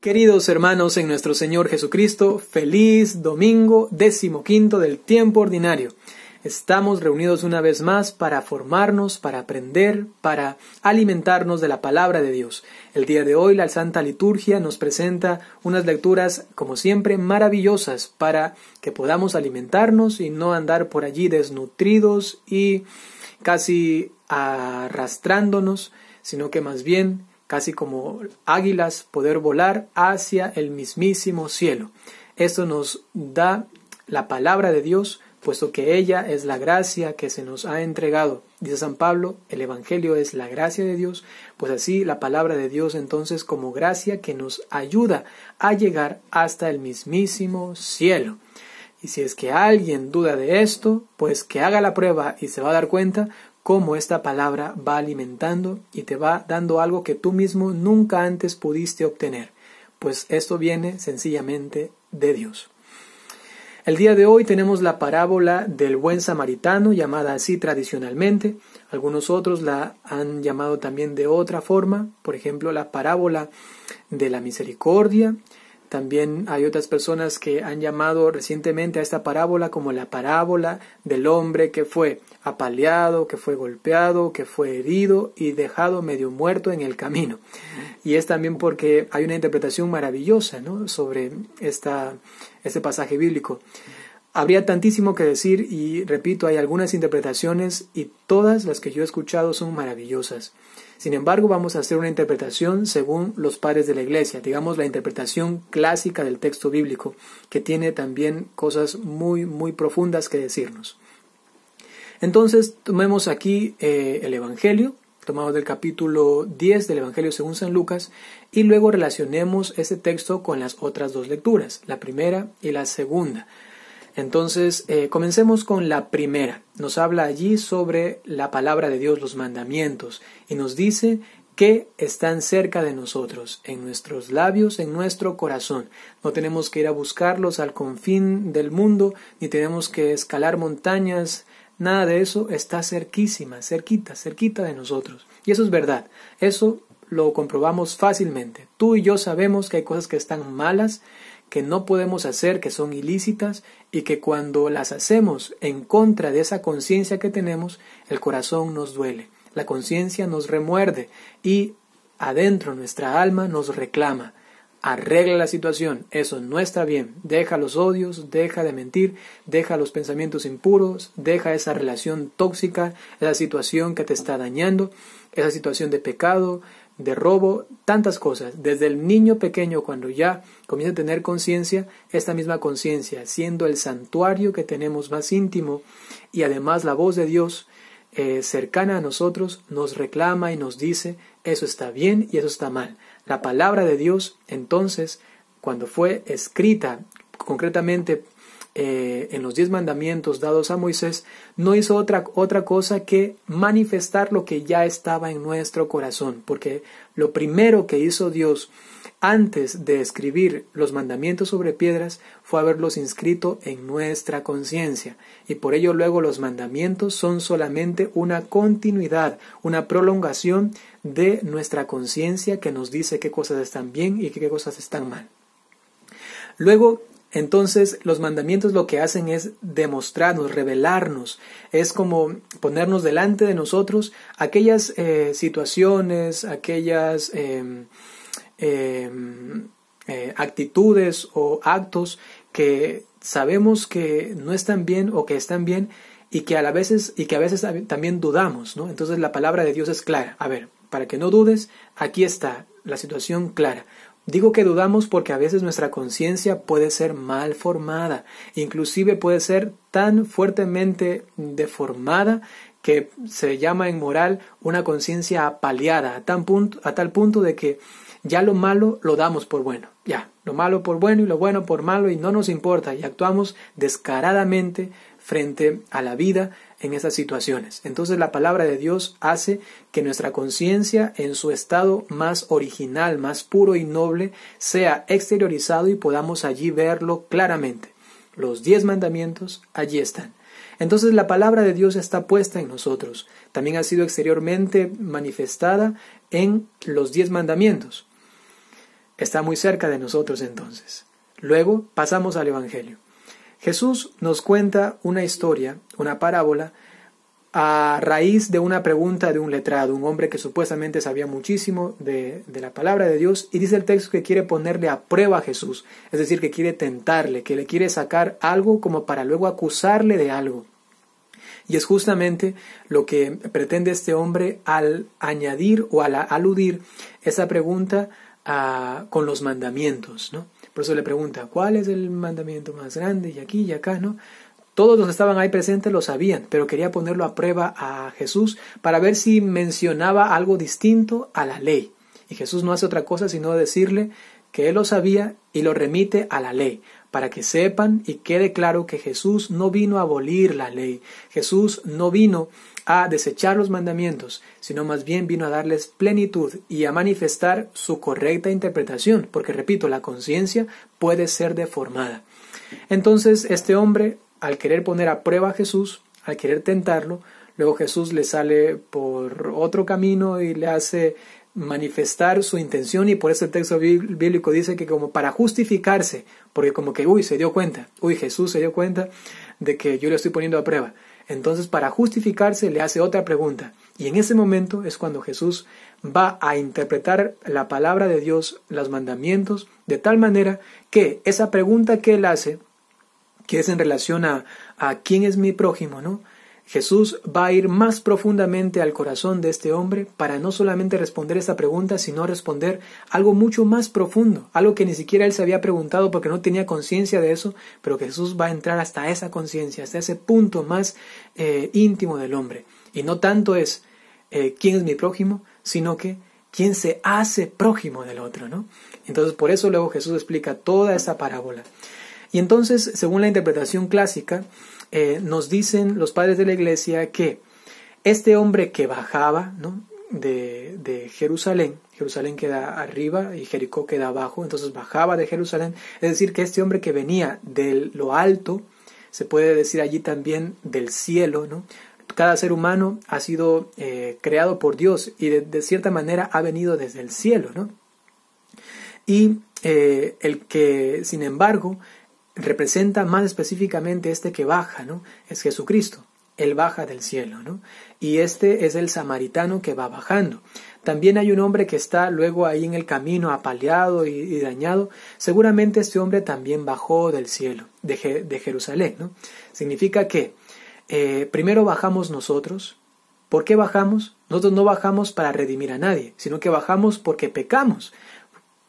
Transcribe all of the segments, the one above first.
Queridos hermanos en nuestro Señor Jesucristo, feliz domingo decimoquinto del tiempo ordinario. Estamos reunidos una vez más para formarnos, para aprender, para alimentarnos de la palabra de Dios. El día de hoy la Santa Liturgia nos presenta unas lecturas, como siempre, maravillosas para que podamos alimentarnos y no andar por allí desnutridos y casi arrastrándonos, sino que más bien casi como águilas, poder volar hacia el mismísimo cielo. Esto nos da la palabra de Dios, puesto que ella es la gracia que se nos ha entregado. Dice San Pablo, el Evangelio es la gracia de Dios, pues así la palabra de Dios entonces como gracia que nos ayuda a llegar hasta el mismísimo cielo. Y si es que alguien duda de esto, pues que haga la prueba y se va a dar cuenta, cómo esta palabra va alimentando y te va dando algo que tú mismo nunca antes pudiste obtener, pues esto viene sencillamente de Dios. El día de hoy tenemos la parábola del buen samaritano, llamada así tradicionalmente. Algunos otros la han llamado también de otra forma, por ejemplo, la parábola de la misericordia, también hay otras personas que han llamado recientemente a esta parábola como la parábola del hombre que fue apaleado, que fue golpeado, que fue herido y dejado medio muerto en el camino. Y es también porque hay una interpretación maravillosa sobre esta, este pasaje bíblico. Habría tantísimo que decir y repito, hay algunas interpretaciones y todas las que yo he escuchado son maravillosas. Sin embargo, vamos a hacer una interpretación según los padres de la Iglesia, digamos la interpretación clásica del texto bíblico, que tiene también cosas muy, muy profundas que decirnos. Entonces, tomemos aquí eh, el Evangelio, tomamos del capítulo 10 del Evangelio según San Lucas, y luego relacionemos ese texto con las otras dos lecturas, la primera y la segunda. Entonces, eh, comencemos con la primera. Nos habla allí sobre la palabra de Dios, los mandamientos, y nos dice que están cerca de nosotros, en nuestros labios, en nuestro corazón. No tenemos que ir a buscarlos al confín del mundo, ni tenemos que escalar montañas, nada de eso está cerquísima, cerquita, cerquita de nosotros. Y eso es verdad, eso lo comprobamos fácilmente. Tú y yo sabemos que hay cosas que están malas que no podemos hacer, que son ilícitas, y que cuando las hacemos en contra de esa conciencia que tenemos, el corazón nos duele, la conciencia nos remuerde y adentro nuestra alma nos reclama. Arregla la situación, eso no está bien. Deja los odios, deja de mentir, deja los pensamientos impuros, deja esa relación tóxica, esa situación que te está dañando, esa situación de pecado, de robo, tantas cosas. Desde el niño pequeño, cuando ya comienza a tener conciencia, esta misma conciencia, siendo el santuario que tenemos más íntimo y además la voz de Dios eh, cercana a nosotros, nos reclama y nos dice, eso está bien y eso está mal. La palabra de Dios, entonces, cuando fue escrita concretamente eh, en los diez mandamientos dados a Moisés, no hizo otra, otra cosa que manifestar lo que ya estaba en nuestro corazón, porque lo primero que hizo Dios antes de escribir los mandamientos sobre piedras fue haberlos inscrito en nuestra conciencia. Y por ello luego los mandamientos son solamente una continuidad, una prolongación de nuestra conciencia que nos dice qué cosas están bien y qué cosas están mal. Luego entonces los mandamientos lo que hacen es demostrarnos, revelarnos, es como ponernos delante de nosotros aquellas eh, situaciones, aquellas em, em, eh, actitudes o actos que sabemos que no están bien o que están bien y que a veces y que a veces también dudamos, ¿no? Entonces la palabra de Dios es clara. A ver, para que no dudes, aquí está la situación clara. Digo que dudamos porque a veces nuestra conciencia puede ser mal formada, inclusive puede ser tan fuertemente deformada que se llama en moral una conciencia apaleada, a, a tal punto de que ya lo malo lo damos por bueno, ya, lo malo por bueno y lo bueno por malo y no nos importa y actuamos descaradamente frente a la vida, en esas situaciones. Entonces la palabra de Dios hace que nuestra conciencia en su estado más original, más puro y noble, sea exteriorizado y podamos allí verlo claramente. Los diez mandamientos allí están. Entonces la palabra de Dios está puesta en nosotros. También ha sido exteriormente manifestada en los diez mandamientos. Está muy cerca de nosotros entonces. Luego pasamos al Evangelio. Jesús nos cuenta una historia, una parábola, a raíz de una pregunta de un letrado, un hombre que supuestamente sabía muchísimo de, la palabra de Dios, y dice el texto que quiere ponerle a prueba a Jesús, es decir, que quiere tentarle, que le quiere sacar algo como para luego acusarle de algo. Y es justamente lo que pretende este hombre al añadir o al aludir esa pregunta ah, con los mandamientos, ¿no? Por eso le pregunta, ¿cuál es el mandamiento más grande? Y aquí y acá, ¿no? Todos los que estaban ahí presentes lo sabían, pero quería ponerlo a prueba a Jesús para ver si mencionaba algo distinto a la ley. Y Jesús no hace otra cosa sino decirle que él lo sabía y lo remite a la ley, para que sepan y quede claro que Jesús no vino a abolir la ley, Jesús no vino a desechar los mandamientos, sino más bien vino a darles plenitud y a manifestar su correcta interpretación, porque repito, la conciencia puede ser deformada. Entonces este hombre, al querer poner a prueba a Jesús, al querer tentarlo, luego Jesús le sale por otro camino y le hace manifestar su intención y por eso el texto bíblico dice que como para justificarse, porque como que, uy, se dio cuenta, uy, Jesús se dio cuenta de que yo le estoy poniendo a prueba. Entonces para justificarse le hace otra pregunta. Y en ese momento es cuando Jesús va a interpretar la palabra de Dios, los mandamientos, de tal manera que esa pregunta que él hace, que es en relación a, a quién es mi prójimo, ¿no? Jesús va a ir más profundamente al corazón de este hombre para no solamente responder esta pregunta, sino responder algo mucho más profundo, algo que ni siquiera él se había preguntado porque no tenía conciencia de eso, pero Jesús va a entrar hasta esa conciencia, hasta ese punto más eh, íntimo del hombre. Y no tanto es eh, quién es mi prójimo, sino que quién se hace prójimo del otro, ¿no? Entonces por eso luego Jesús explica toda esa parábola. Y entonces, según la interpretación clásica, eh, nos dicen los padres de la iglesia que este hombre que bajaba ¿no? de, Jerusalén, Jerusalén queda arriba y Jericó queda abajo, entonces bajaba de Jerusalén, es decir, que este hombre que venía de lo alto, se puede decir allí también del cielo, ¿no? cada ser humano ha sido eh, creado por Dios y de, cierta manera ha venido desde el cielo, ¿no? Y eh, el que, sin embargo, representa más específicamente este que baja, ¿no? Es Jesucristo. Él baja del cielo, ¿no? Y este es el samaritano que va bajando. También hay un hombre que está luego ahí en el camino apaleado y, dañado. Seguramente este hombre también bajó del cielo, de, Jerusalén, ¿no? Significa que eh, primero bajamos nosotros. ¿Por qué bajamos? Nosotros no bajamos para redimir a nadie, sino que bajamos porque pecamos.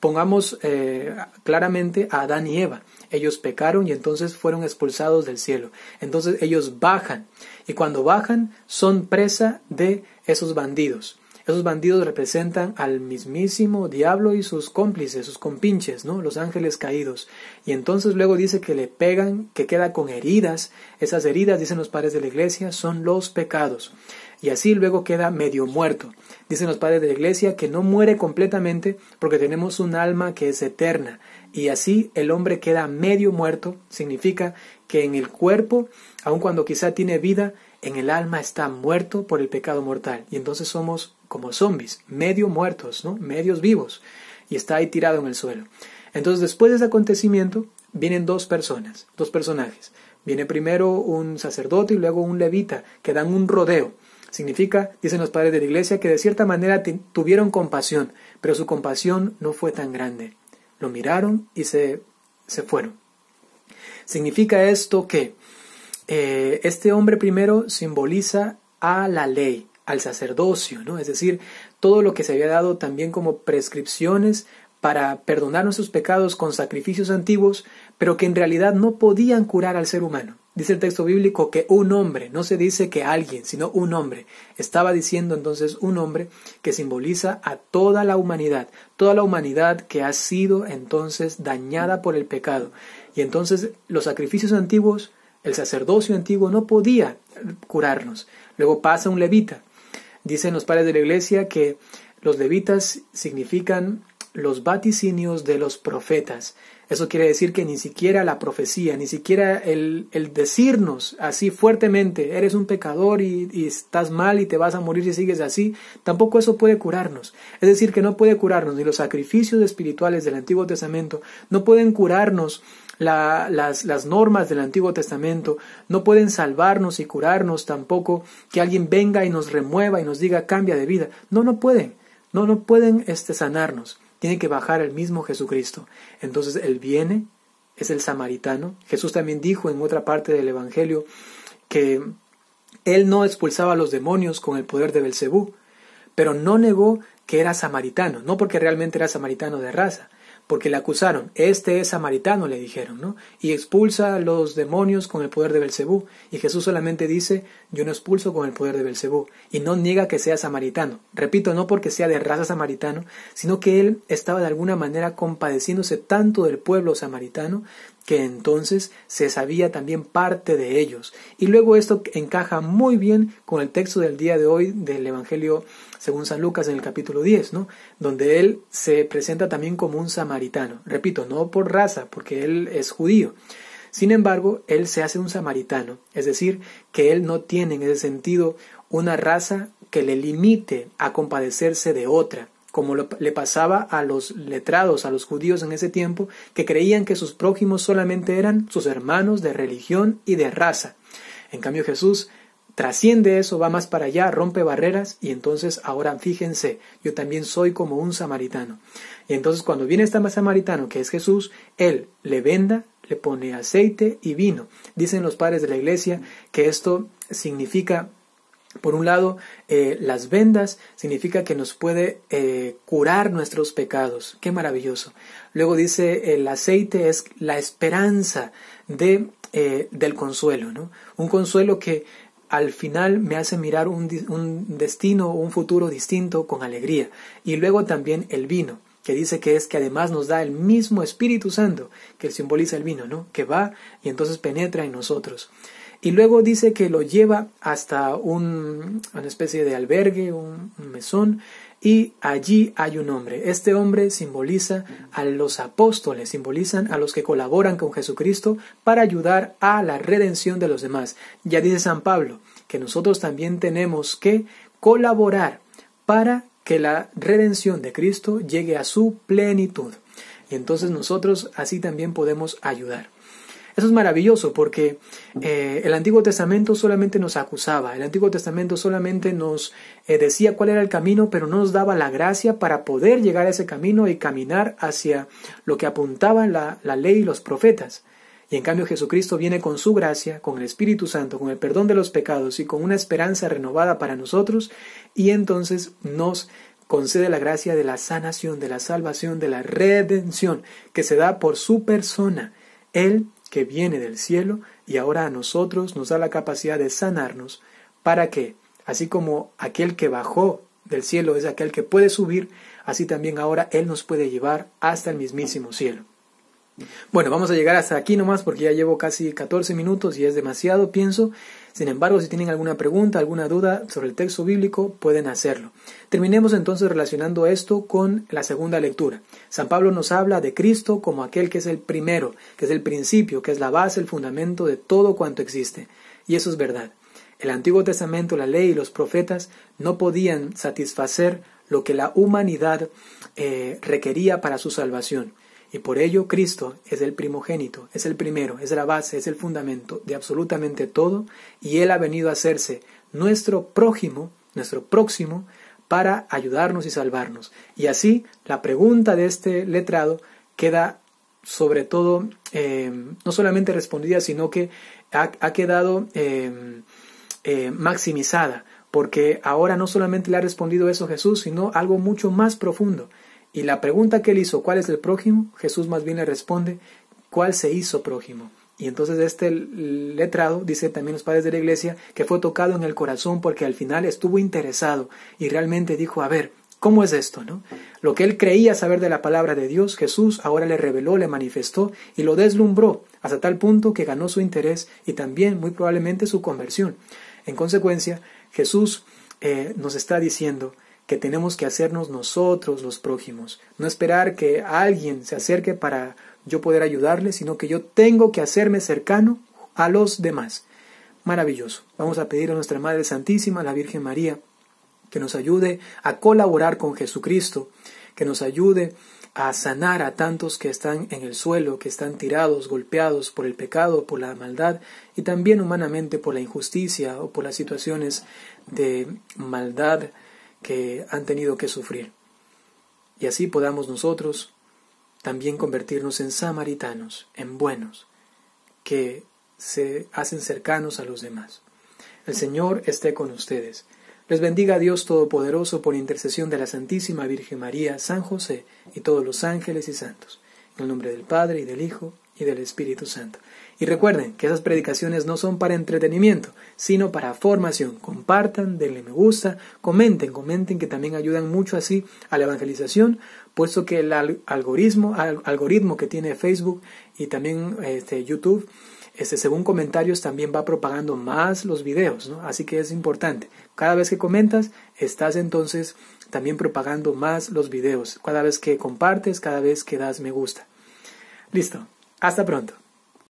Pongamos eh, claramente a Adán y Eva. Ellos pecaron y entonces fueron expulsados del cielo. Entonces ellos bajan y cuando bajan son presa de esos bandidos. Esos bandidos representan al mismísimo diablo y sus cómplices, sus compinches, ¿no? Los ángeles caídos. Y entonces luego dice que le pegan, que queda con heridas. Esas heridas, dicen los padres de la iglesia, son los pecados y así luego queda medio muerto. Dicen los padres de la iglesia que no muere completamente porque tenemos un alma que es eterna y así el hombre queda medio muerto, significa que en el cuerpo, aun cuando quizá tiene vida, en el alma está muerto por el pecado mortal y entonces somos como zombies, medio muertos, ¿no? Medios vivos y está ahí tirado en el suelo. Entonces, después de ese acontecimiento, vienen dos personas, dos personajes. Viene primero un sacerdote y luego un levita que dan un rodeo Significa, dicen los padres de la iglesia, que de cierta manera tuvieron compasión, pero su compasión no fue tan grande. Lo miraron y se, se fueron. Significa esto que eh, este hombre primero simboliza a la ley, al sacerdocio, ¿no? Es decir, todo lo que se había dado también como prescripciones para perdonar nuestros pecados con sacrificios antiguos, pero que en realidad no podían curar al ser humano. Dice el texto bíblico que un hombre, no se dice que alguien, sino un hombre, estaba diciendo entonces un hombre que simboliza a toda la humanidad, toda la humanidad que ha sido entonces dañada por el pecado. Y entonces los sacrificios antiguos, el sacerdocio antiguo no podía curarnos. Luego pasa un levita. Dicen los padres de la iglesia que los levitas significan los vaticinios de los profetas. Eso quiere decir que ni siquiera la profecía, ni siquiera el, el decirnos así fuertemente, eres un pecador y, estás mal y te vas a morir si sigues así, tampoco eso puede curarnos. Es decir, que no puede curarnos ni los sacrificios espirituales del Antiguo Testamento, no pueden curarnos las, normas del Antiguo Testamento, no pueden salvarnos y curarnos tampoco que alguien venga y nos remueva y nos diga cambia de vida. No, no pueden, no, no pueden este, sanarnos tiene que bajar el mismo Jesucristo. Entonces Él viene, es el samaritano. Jesús también dijo en otra parte del Evangelio que Él no expulsaba a los demonios con el poder de Belcebú, pero no negó que era samaritano, no porque realmente era samaritano de raza, porque le acusaron, este es samaritano, le dijeron, ¿no? Y expulsa los demonios con el poder de Belcebú. Y Jesús solamente dice, yo no expulso con el poder de Belcebú. Y no niega que sea samaritano. Repito, no porque sea de raza samaritano, sino que él estaba de alguna manera compadeciéndose tanto del pueblo samaritano que entonces se sabía también parte de ellos. Y luego esto encaja muy bien con el texto del día de hoy del Evangelio según San Lucas en el capítulo 10, ¿no? Donde él se presenta también como un samaritano. Repito, no por raza, porque él es judío. Sin embargo, él se hace un samaritano, es decir, que él no tiene en ese sentido una raza que le limite a compadecerse de otra como le pasaba a los letrados, a los judíos en ese tiempo, que creían que sus prójimos solamente eran sus hermanos de religión y de raza. En cambio Jesús trasciende eso, va más para allá, rompe barreras y entonces ahora fíjense, yo también soy como un samaritano. Y entonces cuando viene este samaritano, que es Jesús, él le venda, le pone aceite y vino. Dicen los padres de la iglesia que esto significa por un lado, eh, las vendas significa que nos puede eh, curar nuestros pecados. Qué maravilloso. Luego dice, el aceite es la esperanza eh, del consuelo, Un consuelo que al final me hace mirar un, destino o un futuro distinto con alegría. Y luego también el vino, que dice que es que además nos da el mismo Espíritu Santo que simboliza el vino, Que va y entonces penetra en nosotros. Y luego dice que lo lleva hasta un, una especie de albergue, un mesón, y allí hay un hombre. Este hombre simboliza a los apóstoles, simbolizan a los que colaboran con Jesucristo para ayudar a la redención de los demás. Ya dice San Pablo que nosotros también tenemos que colaborar para que la redención de Cristo llegue a su plenitud. Y entonces nosotros así también podemos ayudar. Eso es maravilloso porque eh, el Antiguo Testamento solamente nos acusaba, el Antiguo Testamento solamente nos eh, decía cuál era el camino, pero no nos daba la gracia para poder llegar a ese camino y caminar hacia lo que apuntaban la, la ley y los profetas. Y en cambio Jesucristo viene con su gracia, con el Espíritu Santo, con el perdón de los pecados y con una esperanza renovada para nosotros, y entonces nos concede la gracia de la sanación, de la salvación, de la redención, que se da por su persona. Él que viene del cielo y ahora a nosotros nos da la capacidad de sanarnos para que, así como aquel que bajó del cielo es aquel que puede subir, así también ahora Él nos puede llevar hasta el mismísimo cielo. Bueno, vamos a llegar hasta aquí nomás porque ya llevo casi 14 minutos y es demasiado, pienso. Sin embargo, si tienen alguna pregunta, alguna duda sobre el texto bíblico, pueden hacerlo. Terminemos entonces relacionando esto con la segunda lectura. San Pablo nos habla de Cristo como aquel que es el primero, que es el principio, que es la base, el fundamento de todo cuanto existe. Y eso es verdad. El Antiguo Testamento, la ley y los profetas no podían satisfacer lo que la humanidad eh, requería para su salvación. Y por ello Cristo es el primogénito, es el primero, es la base, es el fundamento de absolutamente todo, y Él ha venido a hacerse nuestro prójimo, nuestro próximo, para ayudarnos y salvarnos. Y así la pregunta de este letrado queda sobre todo eh, no solamente respondida, sino que ha, quedado eh, eh, maximizada, porque ahora no solamente le ha respondido eso Jesús, sino algo mucho más profundo. Y la pregunta que él hizo, ¿cuál es el prójimo? Jesús más bien le responde, ¿cuál se hizo prójimo? Y entonces este letrado, dice también los padres de la iglesia, que fue tocado en el corazón porque al final estuvo interesado y realmente dijo, a ver, ¿cómo es esto? No? Lo que él creía saber de la palabra de Dios, Jesús ahora le reveló, le manifestó y lo deslumbró hasta tal punto que ganó su interés y también muy probablemente su conversión. En consecuencia, Jesús eh, nos está diciendo, que tenemos que hacernos nosotros los prójimos, no esperar que alguien se acerque para yo poder ayudarle, sino que yo tengo que hacerme cercano a los demás. Maravilloso. Vamos a pedir a nuestra Madre Santísima, la Virgen María, que nos ayude a colaborar con Jesucristo, que nos ayude a sanar a tantos que están en el suelo, que están tirados, golpeados por el pecado, por la maldad y también humanamente por la injusticia o por las situaciones de maldad que han tenido que sufrir. Y así podamos nosotros también convertirnos en samaritanos, en buenos, que se hacen cercanos a los demás. El Señor esté con ustedes. Les bendiga Dios Todopoderoso por intercesión de la Santísima Virgen María, San José y todos los ángeles y santos. En el nombre del Padre y del Hijo y del Espíritu Santo. Y recuerden que esas predicaciones no son para entretenimiento, sino para formación. Compartan, denle me gusta, comenten, comenten que también ayudan mucho así a la evangelización, puesto que el algoritmo, algoritmo que tiene Facebook y también este, YouTube, este, según comentarios también va propagando más los videos, ¿no? Así que es importante. Cada vez que comentas, estás entonces también propagando más los videos. Cada vez que compartes, cada vez que das me gusta. Listo. Hasta pronto.